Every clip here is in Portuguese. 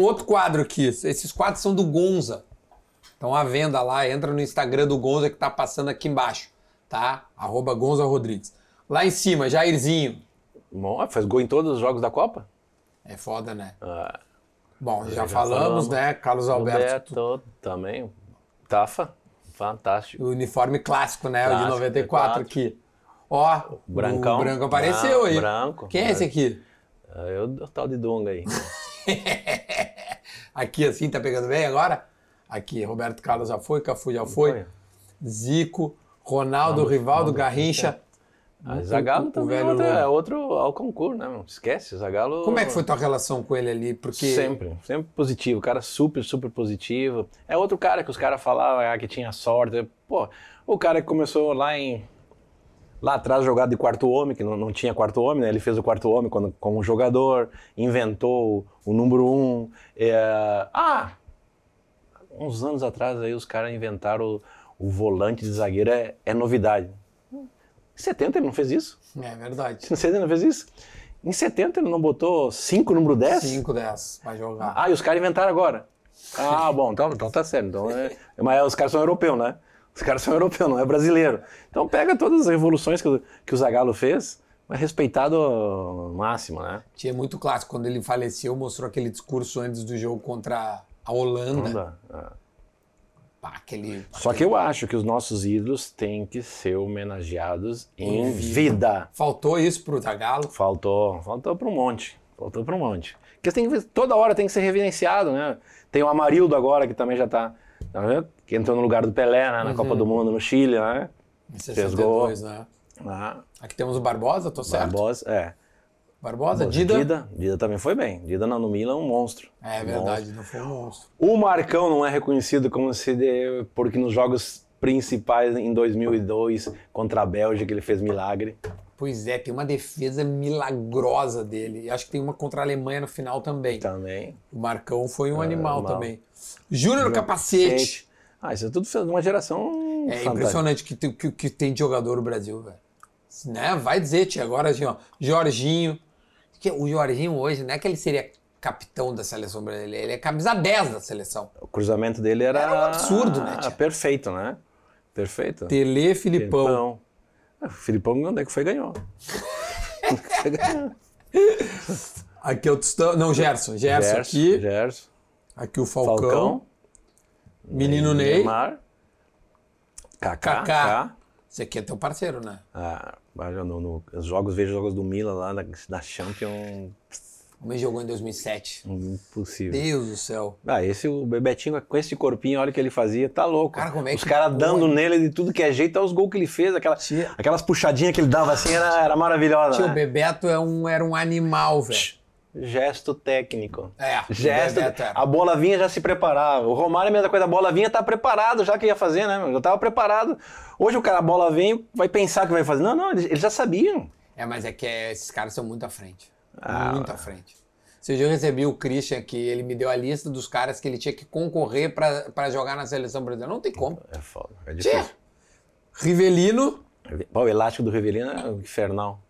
outro quadro aqui, esses quadros são do Gonza. Então à venda lá, entra no Instagram do Gonza que tá passando aqui embaixo, tá? Arroba Gonza Rodrigues. Lá em cima, Jairzinho. Bom, faz gol em todos os jogos da Copa? É foda, né? Ah, Bom, já, já falamos, falamos, né? Carlos Alberto. Alberto também. Tafa, fantástico. O uniforme clássico, né? o de 94 aqui. Ó, o Brancão. o branco apareceu ah, aí. Branco. Quem é esse aqui? Eu, é o tal de Dunga aí. Aqui assim, tá pegando bem agora? Aqui, Roberto Carlos já foi, Cafu já foi, foi. Zico, Ronaldo, Vamos, Rivaldo, Ronaldo, Garrincha. É. Ah, Zagallo o, também o é, é outro ao concurso, né? Não esquece, Zagallo... Como é que foi tua relação com ele ali? Porque... Sempre, sempre positivo. O cara super, super positivo. É outro cara que os caras falavam ah, que tinha sorte. Pô, o cara que começou lá em lá atrás jogado de quarto homem, que não, não tinha quarto homem, né? ele fez o quarto homem quando, como jogador, inventou o número um. É... Ah! Uns anos atrás aí os caras inventaram o, o, volante de zagueiro, é, é novidade. Em 70 ele não fez isso. É verdade. Em 70 ele não fez isso. Em 70 ele não botou 5 número 10? 5, 10, vai jogar. Ah, e os caras inventaram agora. Ah, bom, então, então tá certo. Então, é, mas os caras são europeus, né? Os caras são europeus, não é brasileiro. Então pega todas as revoluções que, que o Zagallo fez, mas respeitado máximo, né? Tinha muito clássico. Quando ele faleceu, mostrou aquele discurso antes do jogo contra a Holanda. Holanda é. Pá, aquele, Só aquele... que eu acho que os nossos ídolos têm que ser homenageados em, em vida. vida. Faltou isso pro Zagallo? Faltou. Faltou para um monte. Faltou para um monte. Porque tem, toda hora tem que ser reverenciado, né? Tem o Amarildo agora, que também já está Tá que entrou no lugar do Pelé né, na uhum. Copa do Mundo no Chile, né? Em 62, gol, né? Ah. Aqui temos o Barbosa, tô certo? Barbosa, é. Barbosa, Dida. Dida. Dida. também foi bem. Dida na no Milan é um monstro. É um verdade, não foi um monstro. O Marcão não é reconhecido como se de, porque nos jogos principais em 2002 contra a Bélgica ele fez milagre. Pois é, tem uma defesa milagrosa dele. E acho que tem uma contra a Alemanha no final também. Também. O Marcão foi um ah, animal, é, também. Júnior Capacete. Ah, isso é tudo de uma geração. É fantástica. impressionante que, que, que tem de jogador no Brasil, velho. Né? Vai dizer, tia. Agora, assim, ó, Jorginho. Que o Jorginho hoje, não é que ele seria capitão da seleção brasileira, ele é camisa 10 da seleção. O cruzamento dele era. Era um absurdo, né? Tia? Perfeito, né? Perfeito. Tele Filipão. Filipão. O é, Filipão, onde é que foi ganhou? aqui é o Tostão. Não, Gerson. Gerson, Gerson aqui. Gerson. Aqui o Falcão. Falcão menino Ney. Neymar. Kaká. Kaká. Esse aqui é teu parceiro, né? Ah, no, no, os jogos, vejo jogos do Milan lá na, na Champions. Mas jogou em 2007. Impossível. Deus do céu. Ah, esse o Bebetinho com esse corpinho, olha o que ele fazia, tá louco. Cara, como é Os caras dando nele de tudo que é jeito, os gols que ele fez, aquela, aquelas puxadinhas que ele dava assim, era, era maravilhosa. Tio, né? o Bebeto é um, era um animal, velho. Gesto técnico. É, gesto. A bola vinha já se preparava. O Romário é a mesma coisa, a bola vinha tá preparado já que ia fazer, né? Já tava preparado. Hoje o cara, a bola vem, vai pensar que vai fazer. Não, não, eles, eles já sabiam. É, mas é que é, esses caras são muito à frente. Ah, muito à frente. Esse dia eu recebi o Christian aqui, ele me deu a lista dos caras que ele tinha que concorrer para jogar na seleção brasileira. Não tem como. É foda, é difícil. Tchê. Rivelino. O elástico do Rivelino é infernal.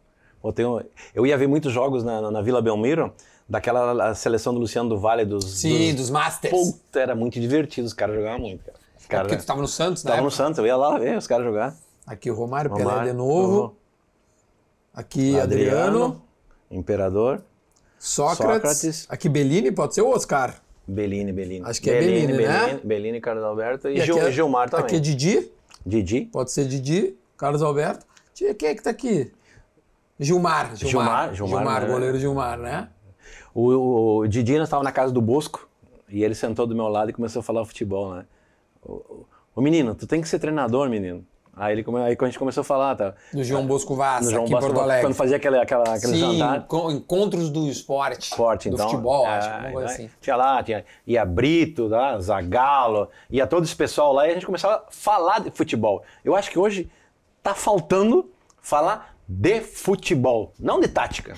Eu, tenho, eu ia ver muitos jogos na, na, Vila Belmiro, daquela seleção do Luciano do Vale, dos. Sim, dos, dos Masters. Puta, era muito divertido, os caras jogavam muito, cara. cara é porque tu tava no Santos, né? Tava época. no Santos, eu ia lá ver os caras jogar. Aqui o Romário, Romário Pelé de novo. Uhum. Aqui Adriano. Adriano imperador. Sócrates, Sócrates. Aqui ah, Bellini pode ser o Oscar. Bellini, Bellini. Acho que é Bellini, Bellini, né? Bellini, Carlos Alberto e, e Gil, é, Gilmar também. Aqui é, é Didi. Didi. Pode ser Didi, Carlos Alberto. Quem é que tá aqui? Gilmar. Gilmar, Gilmar, Gilmar, Gilmar né? goleiro Gilmar, né? O, o, o Didi nós estava na casa do Bosco e ele sentou do meu lado e começou a falar futebol, né? O, o menino, tu tem que ser treinador, menino. Aí, ele come... aí a gente começou a falar, tá? Do João ah, Bosco Vaz, aqui Bosco, em Porto Alegre. Quando fazia aquela, aquela, aquele Sim, jantar. encontros do esporte. Esporte, do então. futebol, é, acho, alguma é coisa né? assim. Tinha lá, tinha, ia Brito, tá? Zagalo, ia todo esse pessoal lá e a gente começava a falar de futebol. Eu acho que hoje tá faltando falar de futebol, não de tática.